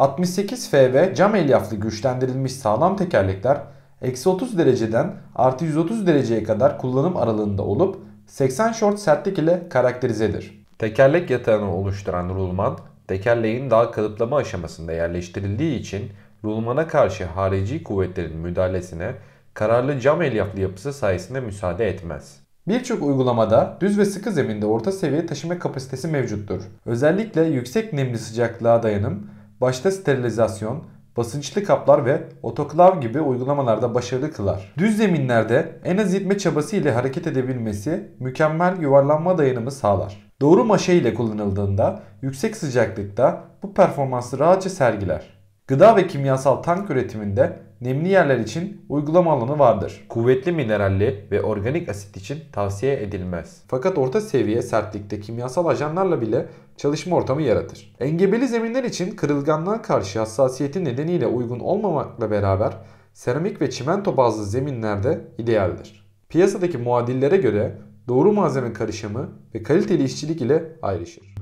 68 FV cam elyaflı güçlendirilmiş sağlam tekerlekler eksi 30 dereceden artı 130 dereceye kadar kullanım aralığında olup 80 short sertlik ile karakterizedir. Tekerlek yatağını oluşturan rulman, tekerleğin dal kalıplama aşamasında yerleştirildiği için rulmana karşı harici kuvvetlerin müdahalesine kararlı cam elyaflı yapısı sayesinde müsaade etmez. Birçok uygulamada düz ve sıkı zeminde orta seviye taşıma kapasitesi mevcuttur. Özellikle yüksek nemli sıcaklığa dayanım başta sterilizasyon, basınçlı kaplar ve otoklav gibi uygulamalarda başarılı kılar. Düz zeminlerde en az itme çabası ile hareket edebilmesi mükemmel yuvarlanma dayanımı sağlar. Doğru maşe ile kullanıldığında yüksek sıcaklıkta bu performansı rahatça sergiler. Gıda ve kimyasal tank üretiminde nemli yerler için uygulama alanı vardır. Kuvvetli mineralli ve organik asit için tavsiye edilmez. Fakat orta seviye sertlikte kimyasal ajanlarla bile çalışma ortamı yaratır. Engebeli zeminler için kırılganlığa karşı hassasiyeti nedeniyle uygun olmamakla beraber seramik ve çimento bazlı zeminlerde idealdir. Piyasadaki muadillere göre doğru malzeme karışımı ve kaliteli işçilik ile ayrışır.